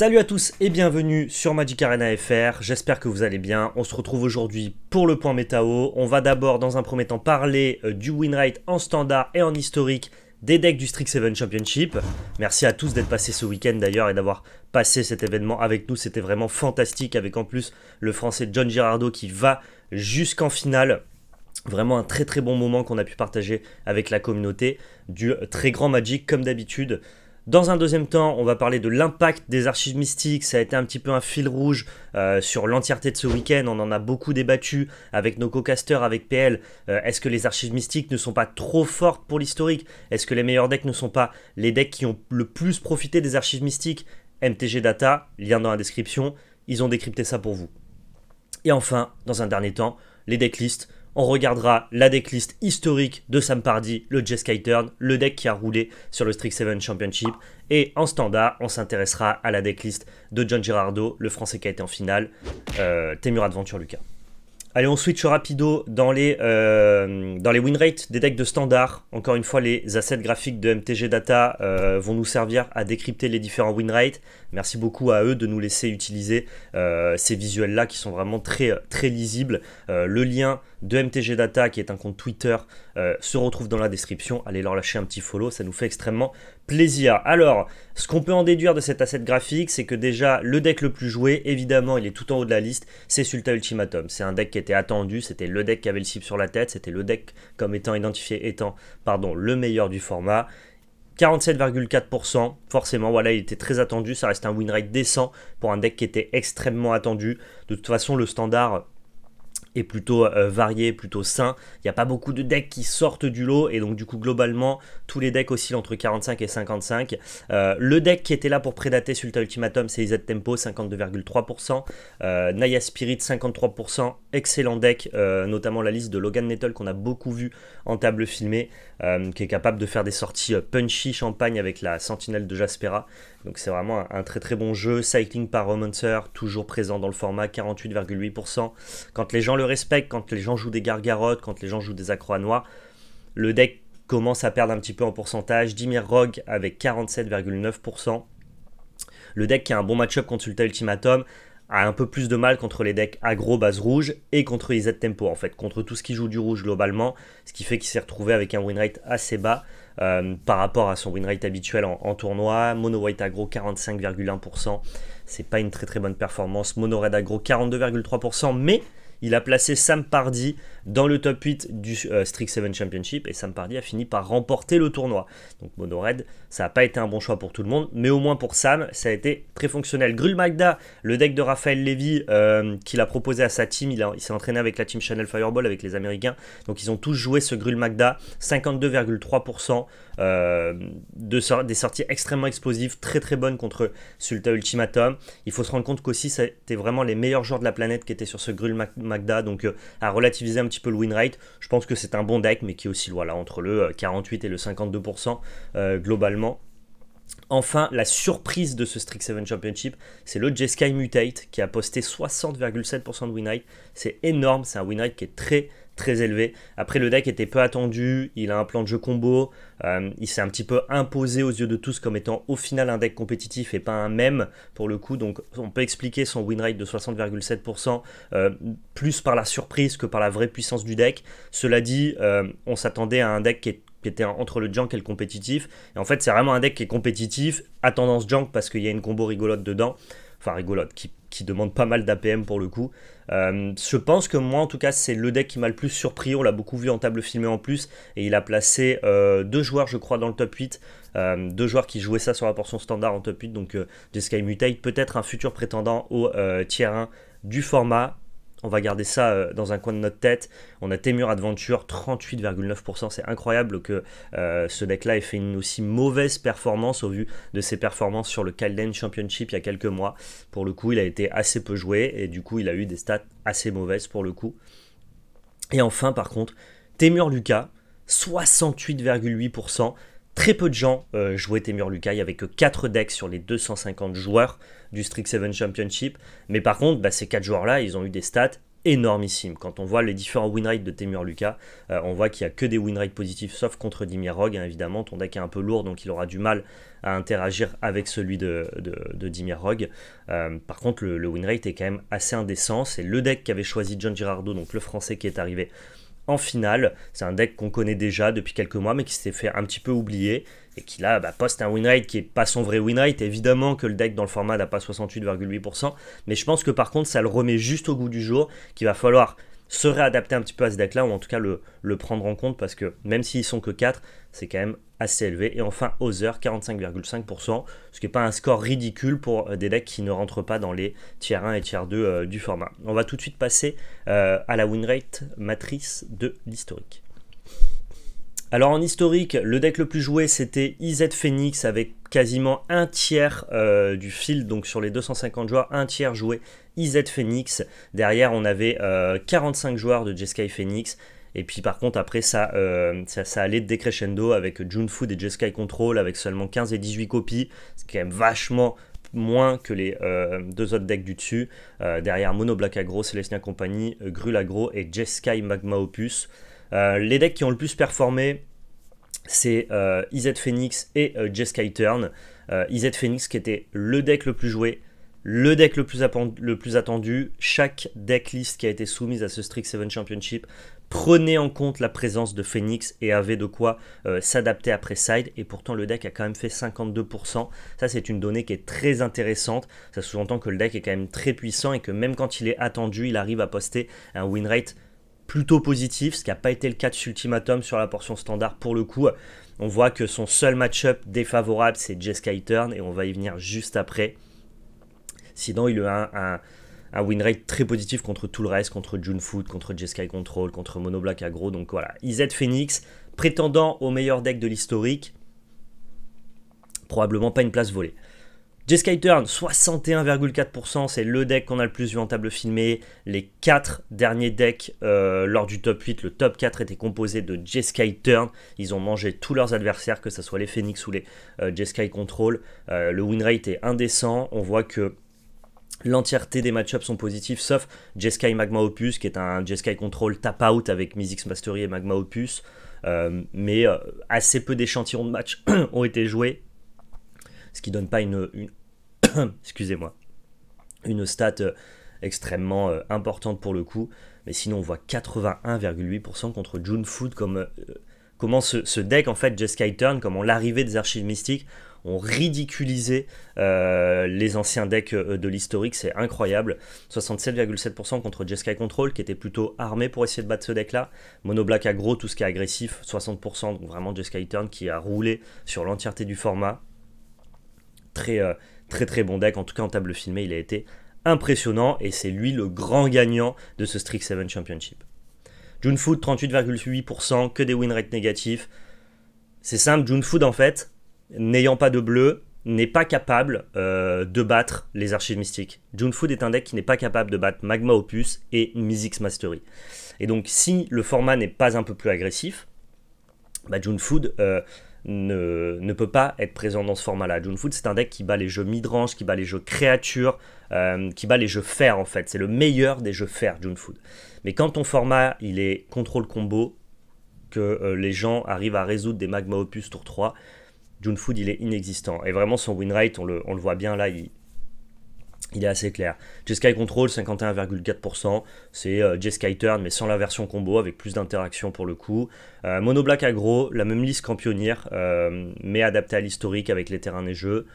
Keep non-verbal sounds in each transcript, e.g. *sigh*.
Salut à tous et bienvenue sur Magic Arena FR, j'espère que vous allez bien. On se retrouve aujourd'hui pour le point métao. On va d'abord dans un premier temps parler euh, du win en standard et en historique des decks du Strict 7 Championship. Merci à tous d'être passés ce week-end d'ailleurs et d'avoir passé cet événement avec nous. C'était vraiment fantastique avec en plus le français John Girardo qui va jusqu'en finale. Vraiment un très très bon moment qu'on a pu partager avec la communauté du très grand Magic comme d'habitude. Dans un deuxième temps, on va parler de l'impact des archives mystiques. Ça a été un petit peu un fil rouge euh, sur l'entièreté de ce week-end. On en a beaucoup débattu avec nos co-casters, avec PL. Euh, est-ce que les archives mystiques ne sont pas trop fortes pour l'historique Est-ce que les meilleurs decks ne sont pas les decks qui ont le plus profité des archives mystiques MTG Data, lien dans la description, ils ont décrypté ça pour vous. Et enfin, dans un dernier temps, les decklists on regardera la decklist historique de Sam Pardy, le Jeskai Turn, le deck qui a roulé sur le Strict 7 Championship. Et en standard, on s'intéressera à la decklist de John Girardo, le français qui a été en finale, euh, Temur Adventure Lucas. Allez, on switch rapido dans les, euh, les win rates des decks de standard. Encore une fois, les assets graphiques de MTG Data euh, vont nous servir à décrypter les différents win rates. Merci beaucoup à eux de nous laisser utiliser euh, ces visuels-là qui sont vraiment très, très lisibles. Euh, le lien de MTG Data, qui est un compte Twitter, euh, se retrouve dans la description. Allez leur lâcher un petit follow, ça nous fait extrêmement plaisir. Alors, ce qu'on peut en déduire de cet asset graphique, c'est que déjà, le deck le plus joué, évidemment, il est tout en haut de la liste, c'est Sulta Ultimatum. C'est un deck qui était attendu, c'était le deck qui avait le cible sur la tête, c'était le deck comme étant identifié étant, pardon, le meilleur du format. 47,4%, forcément, voilà, il était très attendu, ça reste un win rate décent pour un deck qui était extrêmement attendu. De toute façon, le standard est plutôt euh, varié, plutôt sain. Il n'y a pas beaucoup de decks qui sortent du lot et donc du coup globalement tous les decks oscillent entre 45 et 55. Euh, le deck qui était là pour prédater Sulta Ultimatum c'est IZ Tempo 52,3%, euh, Naya Spirit 53%, excellent deck, notamment la liste de Logan Nettle qu'on a beaucoup vu en table filmée. Euh, qui est capable de faire des sorties euh, punchy champagne avec la sentinelle de Jaspera. Donc c'est vraiment un, très très bon jeu. Cycling par Romancer, toujours présent dans le format, 48,8%. Quand les gens le respectent, quand les gens jouent des gargarottes, quand les gens jouent des accrois noirs le deck commence à perdre un petit peu en pourcentage. Dimir Rogue avec 47,9%. Le deck qui a un bon match-up contre Ultimatum, a un peu plus de mal contre les decks aggro base rouge et contre z Tempo en fait, contre tout ce qui joue du rouge globalement, ce qui fait qu'il s'est retrouvé avec un win rate assez bas euh, par rapport à son win rate habituel en, tournoi. Mono white aggro 45,1%, c'est pas une très très bonne performance. Mono red aggro 42,3%, mais il a placé Sam Pardy dans le top 8 du euh, Strict 7 Championship et Sam Pardy a fini par remporter le tournoi. Donc Mono Red, ça n'a pas été un bon choix pour tout le monde, mais au moins pour Sam, ça a été très fonctionnel. Grul Magda, le deck de Raphaël Levy euh, qu'il a proposé à sa team, il, s'est entraîné avec la team Channel Fireball, avec les Américains, donc ils ont tous joué ce Grul Magda, 52,3%. Euh, de des sorties extrêmement explosives, très très bonnes contre Sulta Ultimatum. Il faut se rendre compte qu'aussi, c'était vraiment les meilleurs joueurs de la planète qui étaient sur ce Grul Magda, donc à relativiser un petit peu le win rate. Je pense que c'est un bon deck, mais qui est aussi là entre le 48 euh, et le 52% euh, globalement. Enfin, la surprise de ce strict 7 Championship, c'est le Jeskai Mutate qui a posté 60,7% de win rate. C'est énorme, c'est un win rate qui est très très élevé. Après, le deck était peu attendu, il a un plan de jeu combo, euh, il s'est un petit peu imposé aux yeux de tous comme étant au final un deck compétitif et pas un même pour le coup. Donc, on peut expliquer son win rate de 60,7% euh, plus par la surprise que par la vraie puissance du deck. Cela dit, euh, on s'attendait à un deck qui était entre le junk et le compétitif. Et en fait, c'est vraiment un deck qui est compétitif, à tendance junk parce qu'il y a une combo rigolote dedans enfin rigolote, qui, demande pas mal d'APM pour le coup. Euh, je pense que moi, en tout cas, c'est le deck qui m'a le plus surpris. On l'a beaucoup vu en table filmée en plus. Et il a placé euh, deux joueurs, je crois, dans le top 8. Euh, deux joueurs qui jouaient ça sur la portion standard en top 8. Donc, Sky Mutate, peut-être un futur prétendant au tier 1 du format. On va garder ça euh, dans un coin de notre tête. On a Temur Adventure, 38,9%. C'est incroyable que euh, ce deck-là ait fait une aussi mauvaise performance au vu de ses performances sur le Calden Championship il y a quelques mois. Pour le coup, il a été assez peu joué et du coup, il a eu des stats assez mauvaises pour le coup. Et enfin, par contre, Temur Lucas, 68,8%. Très peu de gens euh, jouaient Temur avait que 4 decks sur les 250 joueurs du Strix 7 Championship. Mais par contre, bah, ces 4 joueurs-là, ils ont eu des stats énormissimes. Quand on voit les différents win de Temur Lucas, euh, on voit qu'il n'y a que des win rates positifs, sauf contre Dimir Rogue. évidemment, ton deck est un peu lourd, donc il aura du mal à interagir avec celui de, de, de euh, par contre, le, winrate est quand même assez indécent. C'est le deck qu'avait choisi John Girardo, donc le français qui est arrivé en finale. C'est un deck qu'on connaît déjà depuis quelques mois, mais qui s'est fait un petit peu oublier et qui là bah, poste un win qui n'est pas son vrai win Évidemment que le deck dans le format n'a pas 68,8%, mais je pense que par contre ça le remet juste au goût du jour, qu'il va falloir se réadapter un petit peu à ce deck-là, ou en tout cas le, le, prendre en compte, parce que même s'ils sont que 4, c'est quand même assez élevé. Et enfin, Other, 45,5%, ce qui n'est pas un score ridicule pour euh, des decks qui ne rentrent pas dans les tiers 1 et tiers 2 euh, du format. On va tout de suite passer euh, à la win rate matrice de l'historique. Alors en historique, le deck le plus joué c'était IZ Phoenix avec quasiment un tiers du field, donc sur les 250 joueurs, un tiers joué IZ Phoenix. Derrière, on avait 45 euh, joueurs de Jeskai Phoenix. Et puis par contre, après, ça, euh, ça, allait décrescendo avec June Food et Jeskai Control avec seulement 15 et 18 copies. ce quand même vachement moins que les euh, deux autres decks du dessus. Euh, derrière Mono Black Agro, Celestia Company, Grul Agro et Jeskai Magma Opus. les decks qui ont le plus performé, c'est IZ Phoenix et Jeskai Turn. IZ Phoenix qui était le deck le plus joué le deck le plus, attendu, chaque decklist qui a été soumise à ce Strict 7 Championship prenait en compte la présence de Phoenix et avait de quoi euh, s'adapter après side. Et pourtant, le deck a quand même fait 52%. Ça, c'est une donnée qui est très intéressante. Ça sous-entend que le deck est quand même très puissant et que même quand il est attendu, il arrive à poster un win rate plutôt positif, ce qui n'a pas été le cas de Ultimatum sur la portion standard pour le coup. On voit que son seul match-up défavorable, c'est Jeskai Turn et on va y venir juste après. Sinon, il a un, un, win rate très positif contre tout le reste, contre Junefoot, Food, contre Sky Control, contre Mono Black Donc voilà, IZ Phoenix, prétendant au meilleur deck de l'historique, probablement pas une place volée. Jeskai Turn, 61,4%, c'est le deck qu'on a le plus vu en table filmée. Les 4 derniers decks euh, lors du top 8, le top 4 était composé de Jeskai Turn. Ils ont mangé tous leurs adversaires, que ce soit les Phoenix ou les euh, Sky Control. Euh, le win rate est indécent, on voit que L'entièreté des match-ups sont positifs, sauf Jeskai Magma Opus, qui est un Jeskai Control tap-out avec Mizix Mastery et Magma Opus. Euh, mais euh, assez peu d'échantillons de matchs *coughs* ont été joués, ce qui donne pas une, *coughs* excusez-moi, une stat euh, extrêmement importante pour le coup. Mais sinon, on voit 81,8% contre June Food comme comment ce, deck en fait Jeskai Turn, comment l'arrivée des archives mystiques ont ridiculisé euh, les anciens decks euh, de l'historique, c'est incroyable. 67,7% contre Jeskai Control, qui était plutôt armé pour essayer de battre ce deck-là. Mono Black aggro, tout ce qui est agressif, 60%, donc vraiment Jeskai Turn qui a roulé sur l'entièreté du format. Très, euh, très très bon deck, en tout cas en table filmée, il a été impressionnant, et c'est lui le grand gagnant de ce Strict 7 Championship. June Food, 38,8%, que des win rates négatifs. C'est simple, June Food en fait, n'ayant pas de bleu, n'est pas capable euh, de battre les archives mystiques. Junefood est un deck qui n'est pas capable de battre Magma Opus et Mizzix Mastery. Et donc si le format n'est pas un peu plus agressif, bah, Food euh, ne, peut pas être présent dans ce format-là. Food, c'est un deck qui bat les jeux midrange, qui bat les jeux créatures, euh, qui bat les jeux fer en fait. C'est le meilleur des jeux fer, Food. Mais quand ton format il est contrôle combo, que les gens arrivent à résoudre des Magma Opus tour 3, June Food, il est inexistant. Et vraiment, son win on le, voit bien là, il, est assez clair. Jeskai Control, 51,4%. C'est euh, Turn, mais sans la version combo, avec plus d'interaction pour le coup. Euh, Mono Black Agro, la même liste qu'en euh, mais adaptée à l'historique avec les terrains jeux.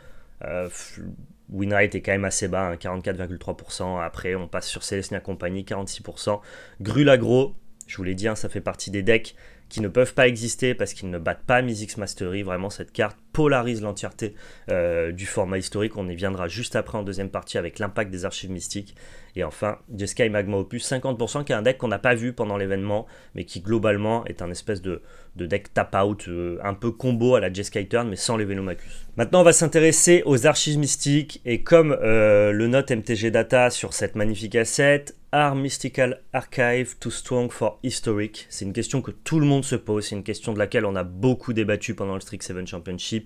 Winrate est quand même assez bas, 44,3%. Hein, Après, on passe sur Celestia Company, 46%. Grul Agro, je vous l'ai dit, hein, ça fait partie des decks qui ne peuvent pas exister parce qu'ils ne battent pas Mizzix Mastery, vraiment cette carte polarise l'entièreté euh, du format historique. On y viendra juste après en deuxième partie avec l'impact des archives mystiques. Et enfin, Jeskai Magma Opus 50%, qui est un deck qu'on n'a pas vu pendant l'événement, mais qui globalement est un espèce de, deck tap-out, euh, un peu combo à la Jeskai Turn, mais sans les Venomacus. Maintenant, on va s'intéresser aux archives mystiques. Et comme euh, le note MTG Data sur cette magnifique asset, Are Mystical Archive too strong for historic C'est une question que tout le monde se pose, c'est une question de laquelle on a beaucoup débattu pendant le Strict 7 Championship.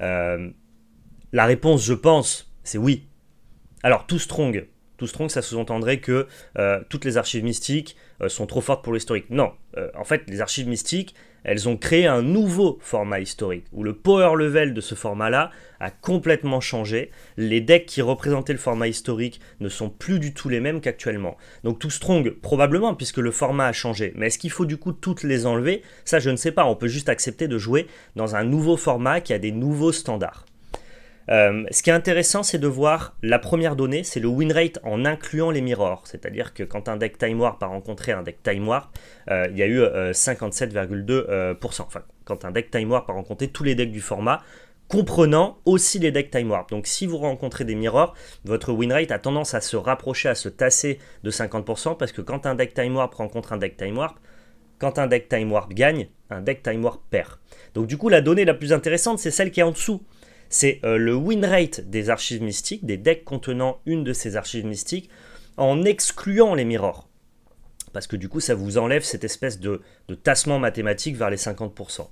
Euh, la réponse, je pense, c'est oui. Alors, tout strong, tout strong, ça sous-entendrait que euh, toutes les archives mystiques euh, sont trop fortes pour l'historique. Non, euh, en fait, les archives mystiques, elles ont créé un nouveau format historique, où le power level de ce format-là a complètement changé. Les decks qui représentaient le format historique ne sont plus du tout les mêmes qu'actuellement. Donc tout strong, probablement, puisque le format a changé. Mais est-ce qu'il faut du coup toutes les enlever Ça, je ne sais pas. On peut juste accepter de jouer dans un nouveau format qui a des nouveaux standards. Euh, ce qui est intéressant, c'est de voir la première donnée, c'est le win rate en incluant les mirrors. C'est-à-dire que quand un deck Time Warp a rencontré un deck Time Warp, euh, il y a eu 57,2%. Euh, enfin, quand un deck Time Warp a rencontré tous les decks du format, comprenant aussi les decks Time Warp. Donc si vous rencontrez des mirrors, votre win rate a tendance à se rapprocher, à se tasser de 50%, parce que quand un deck Time Warp rencontre un deck Time Warp, quand un deck Time Warp gagne, un deck Time Warp perd. Donc du coup, la donnée la plus intéressante, c'est celle qui est en dessous c'est euh, le win rate des archives mystiques, des decks contenant une de ces archives mystiques, en excluant les mirrors. Parce que du coup, ça vous enlève cette espèce de, tassement mathématique vers les 50%.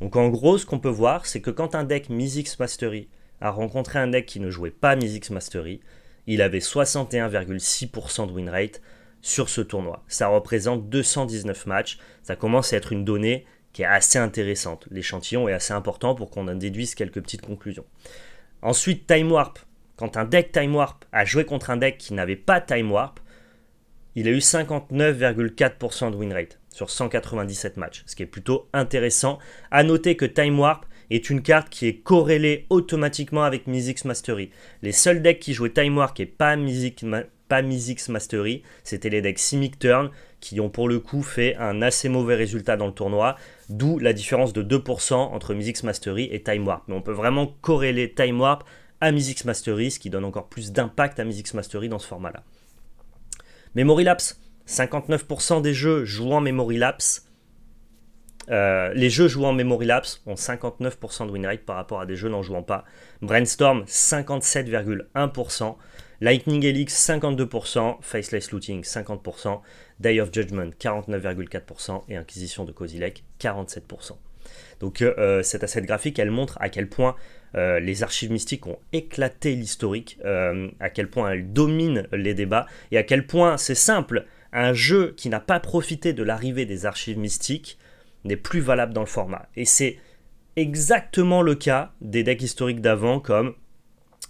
Donc en gros, ce qu'on peut voir, c'est que quand un deck Mysix Mastery a rencontré un deck qui ne jouait pas Mysix Mastery, il avait 61,6% de win rate sur ce tournoi. Ça représente 219 matchs, ça commence à être une donnée est assez intéressante. L'échantillon est assez important pour qu'on en déduise quelques petites conclusions. Ensuite, Time Warp. Quand un deck Time Warp a joué contre un deck qui n'avait pas Time Warp, il a eu 59,4% de win rate sur 197 matchs, ce qui est plutôt intéressant. À noter que Time Warp est une carte qui est corrélée automatiquement avec Mizzix Mastery. Les seuls decks qui jouaient Time Warp et pas Music, pas Mizix Mastery. C'était les decks Simic Turn qui ont pour le coup fait un assez mauvais résultat dans le tournoi, d'où la différence de 2% entre Mizix Mastery et Time Warp. Mais on peut vraiment corréler Time Warp à Mizix Mastery, ce qui donne encore plus d'impact à Mizix Mastery dans ce format-là. Memory Lapse, 59% des jeux jouant Memory Lapse. Euh, les jeux jouant Memory Lapse ont 59% de win rate par rapport à des jeux n'en jouant pas. Brainstorm, 57,1%. Lightning Helix 52%, Faceless Looting 50%, Day of Judgment 49,4% et Inquisition de Kozilek 47%. Donc euh, euh, cette asset graphique, elle montre à quel point euh, les archives mystiques ont éclaté l'historique, à quel point elles dominent les débats et à quel point c'est simple, un jeu qui n'a pas profité de l'arrivée des archives mystiques n'est plus valable dans le format. Et c'est exactement le cas des decks historiques d'avant comme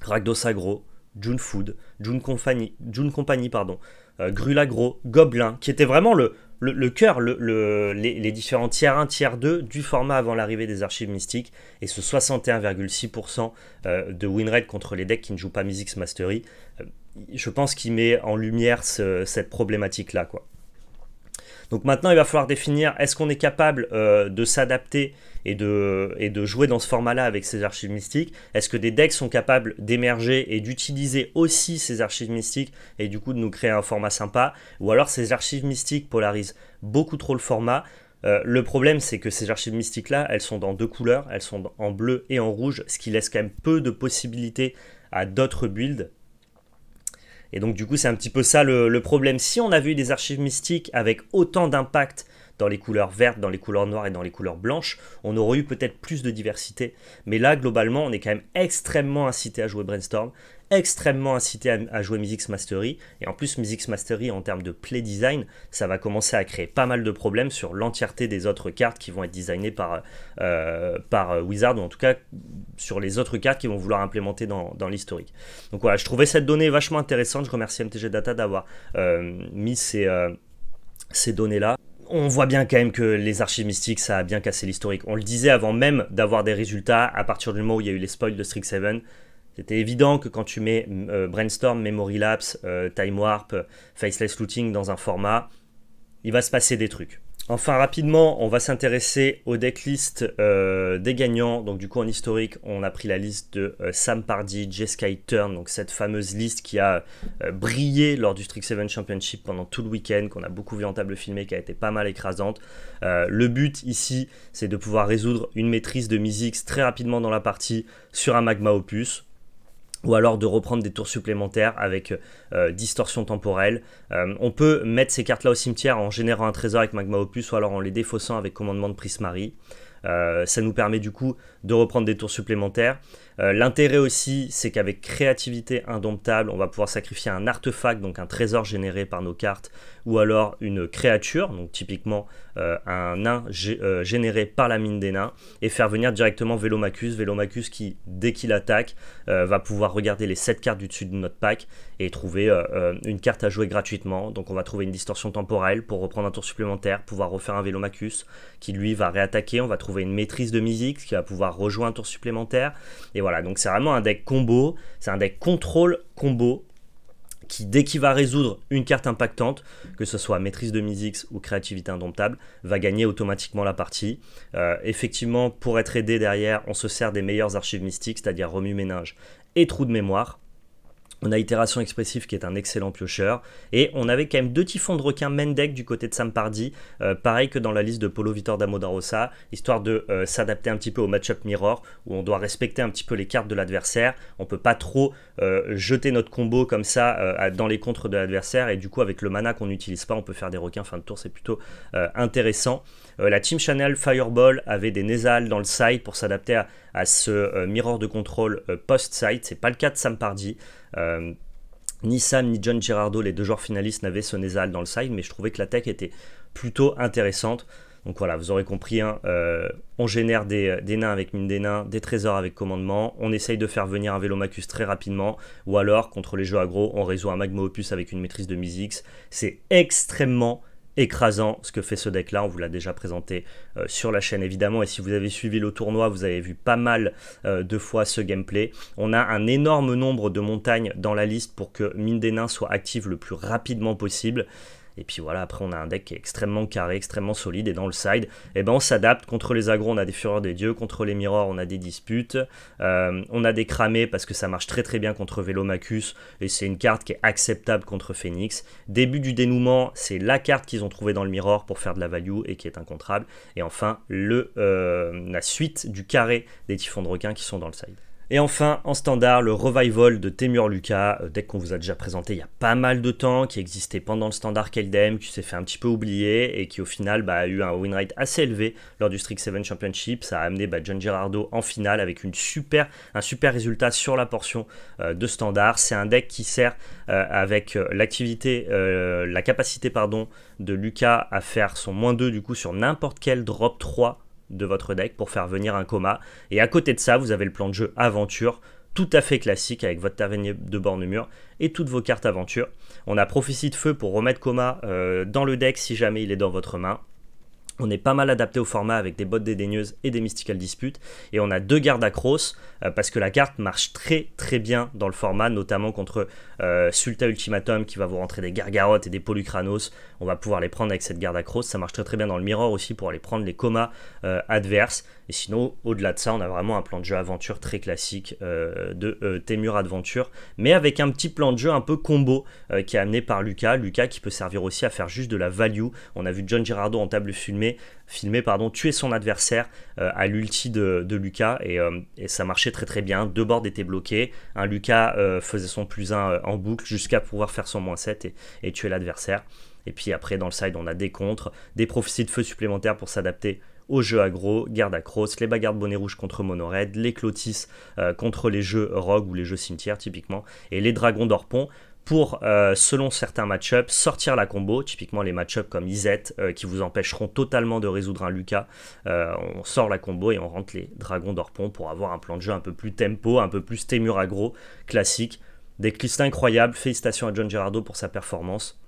Ragdos Agro, June Food, June Company, June pardon, euh, Grulagro, Goblin, qui était vraiment le, le, cœur, le, les, différents tiers 1, tiers 2 du format avant l'arrivée des archives mystiques, et ce 61,6% euh, de winrate contre les decks qui ne jouent pas mystics Mastery, euh, je pense qu'il met en lumière cette problématique-là. quoi. Donc maintenant, il va falloir définir est-ce qu'on est capable euh, de s'adapter et de, jouer dans ce format-là avec ces archives mystiques Est-ce que des decks sont capables d'émerger et d'utiliser aussi ces archives mystiques et du coup de nous créer un format sympa Ou alors ces archives mystiques polarisent beaucoup trop le format euh, le problème, c'est que ces archives mystiques-là, elles sont dans deux couleurs, elles sont en bleu et en rouge, ce qui laisse quand même peu de possibilités à d'autres builds et donc du coup, c'est un petit peu ça le, problème. Si on avait eu des archives mystiques avec autant d'impact dans les couleurs vertes, dans les couleurs noires et dans les couleurs blanches, on aurait eu peut-être plus de diversité. Mais là, globalement, on est quand même extrêmement incité à jouer Brainstorm extrêmement incité à, jouer Music's Mastery. Et en plus, Music's Mastery, en termes de play design, ça va commencer à créer pas mal de problèmes sur l'entièreté des autres cartes qui vont être designées par, euh, par euh, Wizard, ou en tout cas sur les autres cartes qu'ils vont vouloir implémenter dans, dans l'historique. Donc voilà, je trouvais cette donnée vachement intéressante. Je remercie MTG Data d'avoir euh, mis ces, ces données-là on voit bien quand même que les archives mystiques, ça a bien cassé l'historique. On le disait avant même d'avoir des résultats, à partir du moment où il y a eu les spoils de Strixhaven, c'était évident que quand tu mets euh, Brainstorm, Memory Lapse, euh, Time Warp, euh, Faceless Looting dans un format, il va se passer des trucs. Enfin, rapidement, on va s'intéresser aux decklist des gagnants. Donc, du coup, en historique, on a pris la liste de Sam Pardy, Jeskai Turn, donc cette fameuse liste qui a brillé lors du Strix 7 Championship pendant tout le week-end, qu'on a beaucoup vu en table filmée, qui a été pas mal écrasante. le but ici, c'est de pouvoir résoudre une maîtrise de Mizix très rapidement dans la partie sur un Magma Opus ou alors de reprendre des tours supplémentaires avec euh, euh, distorsion temporelle. Euh, on peut mettre ces cartes-là au cimetière en générant un trésor avec Magma Opus ou alors en les défaussant avec commandement de Prismari. ça nous permet du coup de reprendre des tours supplémentaires. Euh, l'intérêt aussi, c'est qu'avec créativité indomptable, on va pouvoir sacrifier un artefact, donc un trésor généré par nos cartes, ou alors une créature, donc typiquement euh, un nain euh, généré par la mine des nains, et faire venir directement Vélomacus. Vélomacus qui, dès qu'il attaque, va pouvoir regarder les 7 cartes du dessus de notre pack et trouver une carte à jouer gratuitement. Donc on va trouver une distorsion temporelle pour reprendre un tour supplémentaire, pouvoir refaire un Velomacus qui lui va réattaquer, on va trouver une maîtrise de musique qui va pouvoir rejoindre un tour supplémentaire, et voilà, donc c'est vraiment un deck combo, c'est un deck contrôle combo qui, dès qu'il va résoudre une carte impactante, que ce soit maîtrise de musique ou créativité indomptable, va gagner automatiquement la partie. Euh, effectivement, pour être aidé derrière, on se sert des meilleurs archives mystiques, c'est-à-dire remue ménage et trou de mémoire. On a Itération Expressive qui est un excellent piocheur. Et on avait quand même deux typhons de requins Mendek du côté de Sampardi. Euh, pareil que dans la liste de Polo Vitor Damodarosa, histoire de euh, s'adapter un petit peu au match-up mirror, où on doit respecter un petit peu les cartes de l'adversaire. On peut pas trop euh, jeter notre combo comme ça dans les contres de l'adversaire. Et du coup, avec le mana qu'on n'utilise pas, on peut faire des requins fin de tour. C'est plutôt intéressant. la Team Channel Fireball avait des nésales dans le side pour s'adapter à, ce mirror de contrôle post-side. C'est pas le cas de Sampardi. Euh, ni Sam ni John Girardo, les deux joueurs finalistes, n'avaient Sonezal dans le side, mais je trouvais que la tech était plutôt intéressante. Donc voilà, vous aurez compris, hein, euh, on génère des, nains avec mine des nains, des trésors avec commandement, on essaye de faire venir un Vélomacus très rapidement, ou alors, contre les jeux agro, on résout un Magma Opus avec une maîtrise de Mizix. C'est extrêmement écrasant ce que fait ce deck là. On vous l'a déjà présenté euh, sur la chaîne évidemment. Et si vous avez suivi le tournoi, vous avez vu pas mal euh, de fois ce gameplay. On a un énorme nombre de montagnes dans la liste pour que Mine des Nains soit active le plus rapidement possible. Et puis voilà, après on a un deck qui est extrêmement carré, extrêmement solide. Et dans le side, eh ben, on s'adapte. Contre les agros, on a des fureurs des dieux. Contre les mirrors, on a des disputes. Euh, on a des cramés parce que ça marche très très bien contre Vélomacus. Et c'est une carte qui est acceptable contre Phoenix. Début du dénouement, c'est la carte qu'ils ont trouvée dans le mirror pour faire de la value et qui est incontrable. Et enfin, euh, la suite du carré des typhons de requins qui sont dans le side. Et enfin, en standard, le revival de Temur Lucas, euh, deck qu'on vous a déjà présenté il y a pas mal de temps, qui existait pendant le standard Keldem, qui s'est fait un petit peu oublier et qui au final bah, a eu un win rate assez élevé lors du Strict 7 Championship. Ça a amené bah, John Gerardo en finale avec un super résultat sur la portion euh, de standard. C'est un deck qui sert euh, avec l'activité, la capacité pardon, de Lucas à faire son moins 2 du coup sur n'importe quel drop 3 de votre deck pour faire venir un coma. Et à côté de ça, vous avez le plan de jeu aventure, tout à fait classique avec votre tavernier de borne mur et toutes vos cartes aventure. On a prophétie de feu pour remettre coma euh, dans le deck si jamais il est dans votre main. On est pas mal adapté au format avec des bottes dédaigneuses et des mystical disputes. Et on a deux gardes à cross euh, parce que la carte marche très très bien dans le format, notamment contre euh, Sulta Ultimatum qui va vous rentrer des Gargarottes et des Pollucranos. On va pouvoir les prendre avec cette garde à cross. Ça marche très très bien dans le mirror aussi pour aller prendre les comas euh, adverses. Et sinon, au-delà de ça, on a vraiment un plan de jeu aventure très classique euh, de euh, Temur Adventure, mais avec un petit plan de jeu un peu combo euh, qui est amené par Lucas. Lucas qui peut servir aussi à faire juste de la value. On a vu John Girardo en table filmée, filmé pardon, tuer son adversaire à l'ulti de, Lucas et, ça marchait très très bien. Deux boards étaient bloqués. Un Lucas faisait son plus 1 en boucle jusqu'à pouvoir faire son moins 7 et, et tuer l'adversaire. Et puis après, dans le side, on a des contres, des prophéties de feu supplémentaires pour s'adapter aux jeu aggro, garde à cross, les bagarres bonnet rouge contre Monored, les clotis euh, contre les jeux rogue ou les jeux cimetière typiquement, et les dragons d'orpon pour, euh, selon certains match-ups, sortir la combo, typiquement les match-ups comme Izette, euh, qui vous empêcheront totalement de résoudre un Lucas. on sort la combo et on rentre les dragons d'Orpon pour avoir un plan de jeu un peu plus tempo, un peu plus Temur agro, classique. Des clistes incroyables, félicitations à John Gerardo pour sa performance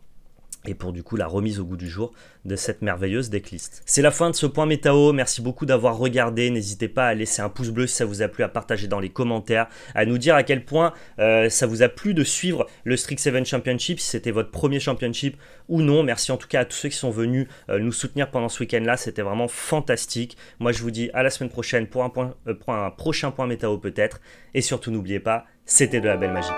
et pour du coup la remise au goût du jour de cette merveilleuse decklist. C'est la fin de ce point métao, merci beaucoup d'avoir regardé, n'hésitez pas à laisser un pouce bleu si ça vous a plu, à partager dans les commentaires, à nous dire à quel point euh, ça vous a plu de suivre le Strict 7 Championship, si c'était votre premier championship ou non, merci en tout cas à tous ceux qui sont venus euh, nous soutenir pendant ce week-end là, c'était vraiment fantastique, moi je vous dis à la semaine prochaine pour un, euh, pour un prochain point métao peut-être, et surtout n'oubliez pas, c'était de la belle magie.